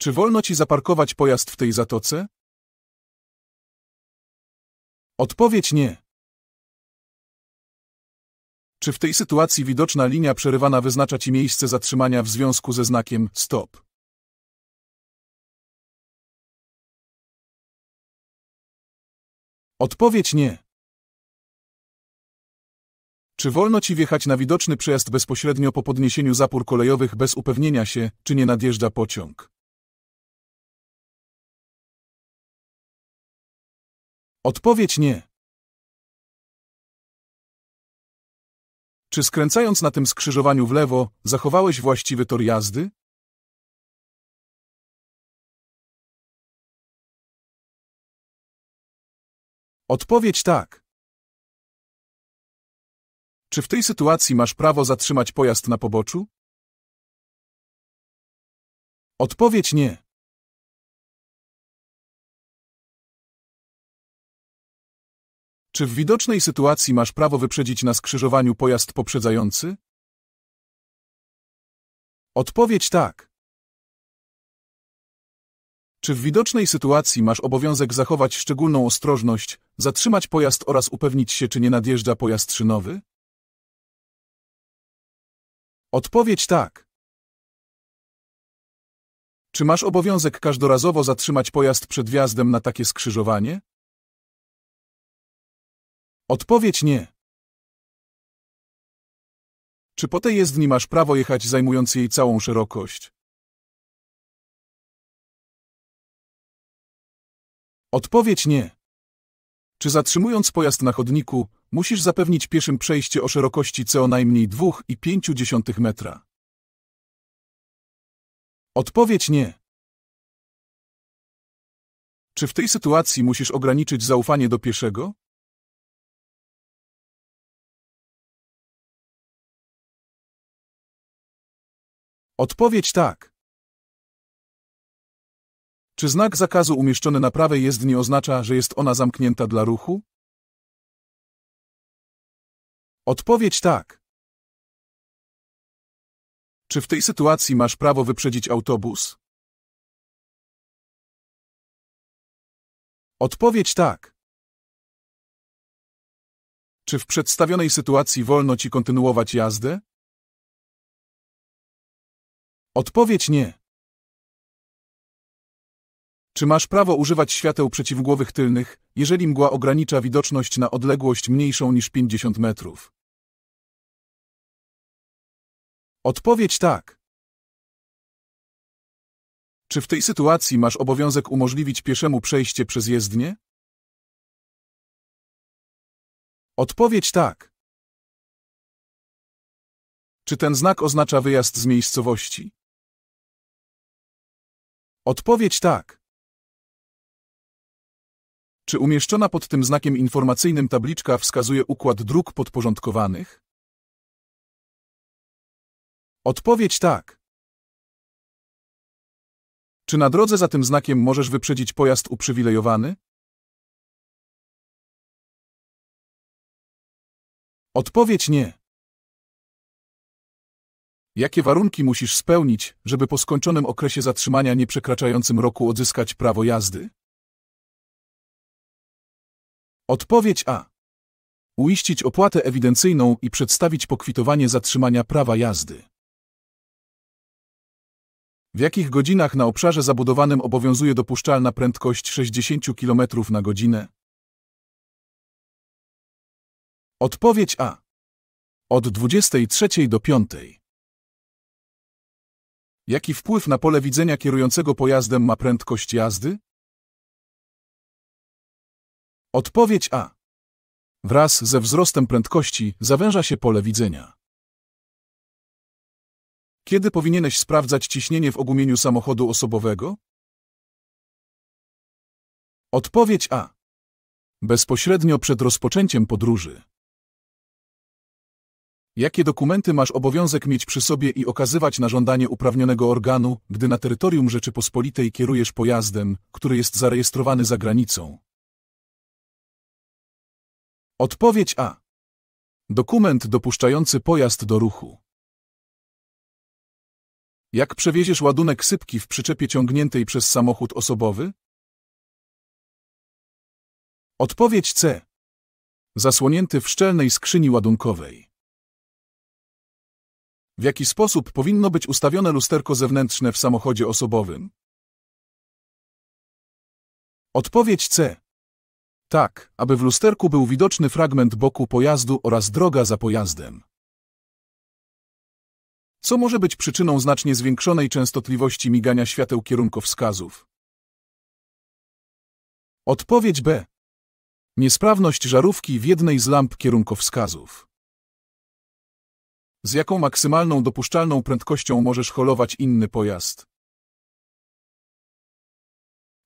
Czy wolno ci zaparkować pojazd w tej zatoce? Odpowiedź nie. Czy w tej sytuacji widoczna linia przerywana wyznacza ci miejsce zatrzymania w związku ze znakiem stop? Odpowiedź nie. Czy wolno ci wjechać na widoczny przejazd bezpośrednio po podniesieniu zapór kolejowych bez upewnienia się, czy nie nadjeżdża pociąg? Odpowiedź nie. Czy skręcając na tym skrzyżowaniu w lewo, zachowałeś właściwy tor jazdy? Odpowiedź tak. Czy w tej sytuacji masz prawo zatrzymać pojazd na poboczu? Odpowiedź nie. Czy w widocznej sytuacji masz prawo wyprzedzić na skrzyżowaniu pojazd poprzedzający? Odpowiedź tak. Czy w widocznej sytuacji masz obowiązek zachować szczególną ostrożność, zatrzymać pojazd oraz upewnić się, czy nie nadjeżdża pojazd szynowy? Odpowiedź tak. Czy masz obowiązek każdorazowo zatrzymać pojazd przed wjazdem na takie skrzyżowanie? Odpowiedź nie. Czy po tej jezdni masz prawo jechać zajmując jej całą szerokość? Odpowiedź nie. Czy zatrzymując pojazd na chodniku, musisz zapewnić pieszym przejście o szerokości co najmniej 2,5 metra? Odpowiedź nie. Czy w tej sytuacji musisz ograniczyć zaufanie do pieszego? Odpowiedź tak. Czy znak zakazu umieszczony na prawej jezdni oznacza, że jest ona zamknięta dla ruchu? Odpowiedź tak. Czy w tej sytuacji masz prawo wyprzedzić autobus? Odpowiedź tak. Czy w przedstawionej sytuacji wolno ci kontynuować jazdę? Odpowiedź nie. Czy masz prawo używać świateł przeciwgłowych tylnych, jeżeli mgła ogranicza widoczność na odległość mniejszą niż 50 metrów? Odpowiedź tak. Czy w tej sytuacji masz obowiązek umożliwić pieszemu przejście przez jezdnię? Odpowiedź tak. Czy ten znak oznacza wyjazd z miejscowości? Odpowiedź tak. Czy umieszczona pod tym znakiem informacyjnym tabliczka wskazuje układ dróg podporządkowanych? Odpowiedź tak. Czy na drodze za tym znakiem możesz wyprzedzić pojazd uprzywilejowany? Odpowiedź nie. Jakie warunki musisz spełnić, żeby po skończonym okresie zatrzymania nieprzekraczającym roku odzyskać prawo jazdy? Odpowiedź A. Uiścić opłatę ewidencyjną i przedstawić pokwitowanie zatrzymania prawa jazdy. W jakich godzinach na obszarze zabudowanym obowiązuje dopuszczalna prędkość 60 km na godzinę? Odpowiedź A. Od 23 do 5. Jaki wpływ na pole widzenia kierującego pojazdem ma prędkość jazdy? Odpowiedź A. Wraz ze wzrostem prędkości zawęża się pole widzenia. Kiedy powinieneś sprawdzać ciśnienie w ogumieniu samochodu osobowego? Odpowiedź A. Bezpośrednio przed rozpoczęciem podróży. Jakie dokumenty masz obowiązek mieć przy sobie i okazywać na żądanie uprawnionego organu, gdy na terytorium Rzeczypospolitej kierujesz pojazdem, który jest zarejestrowany za granicą? Odpowiedź A. Dokument dopuszczający pojazd do ruchu. Jak przewieziesz ładunek sypki w przyczepie ciągniętej przez samochód osobowy? Odpowiedź C. Zasłonięty w szczelnej skrzyni ładunkowej. W jaki sposób powinno być ustawione lusterko zewnętrzne w samochodzie osobowym? Odpowiedź C. Tak, aby w lusterku był widoczny fragment boku pojazdu oraz droga za pojazdem. Co może być przyczyną znacznie zwiększonej częstotliwości migania świateł kierunkowskazów? Odpowiedź B. Niesprawność żarówki w jednej z lamp kierunkowskazów. Z jaką maksymalną dopuszczalną prędkością możesz holować inny pojazd?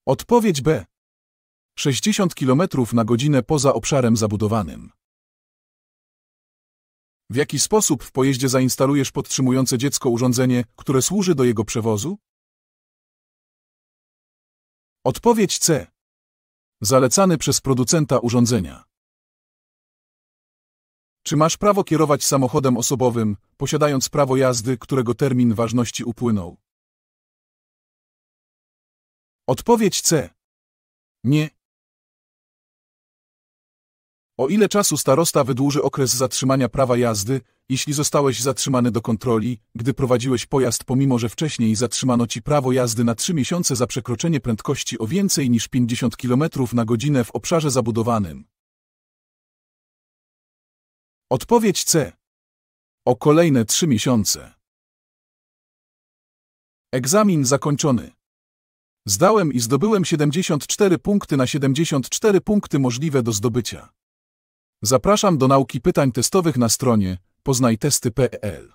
Odpowiedź B. 60 km na godzinę poza obszarem zabudowanym. W jaki sposób w pojeździe zainstalujesz podtrzymujące dziecko urządzenie, które służy do jego przewozu? Odpowiedź C. Zalecany przez producenta urządzenia. Czy masz prawo kierować samochodem osobowym, posiadając prawo jazdy, którego termin ważności upłynął? Odpowiedź C. Nie. O ile czasu starosta wydłuży okres zatrzymania prawa jazdy, jeśli zostałeś zatrzymany do kontroli, gdy prowadziłeś pojazd pomimo, że wcześniej zatrzymano ci prawo jazdy na 3 miesiące za przekroczenie prędkości o więcej niż 50 km na godzinę w obszarze zabudowanym, Odpowiedź C. O kolejne trzy miesiące. Egzamin zakończony. Zdałem i zdobyłem 74 punkty na 74 punkty możliwe do zdobycia. Zapraszam do nauki pytań testowych na stronie poznajtesty.pl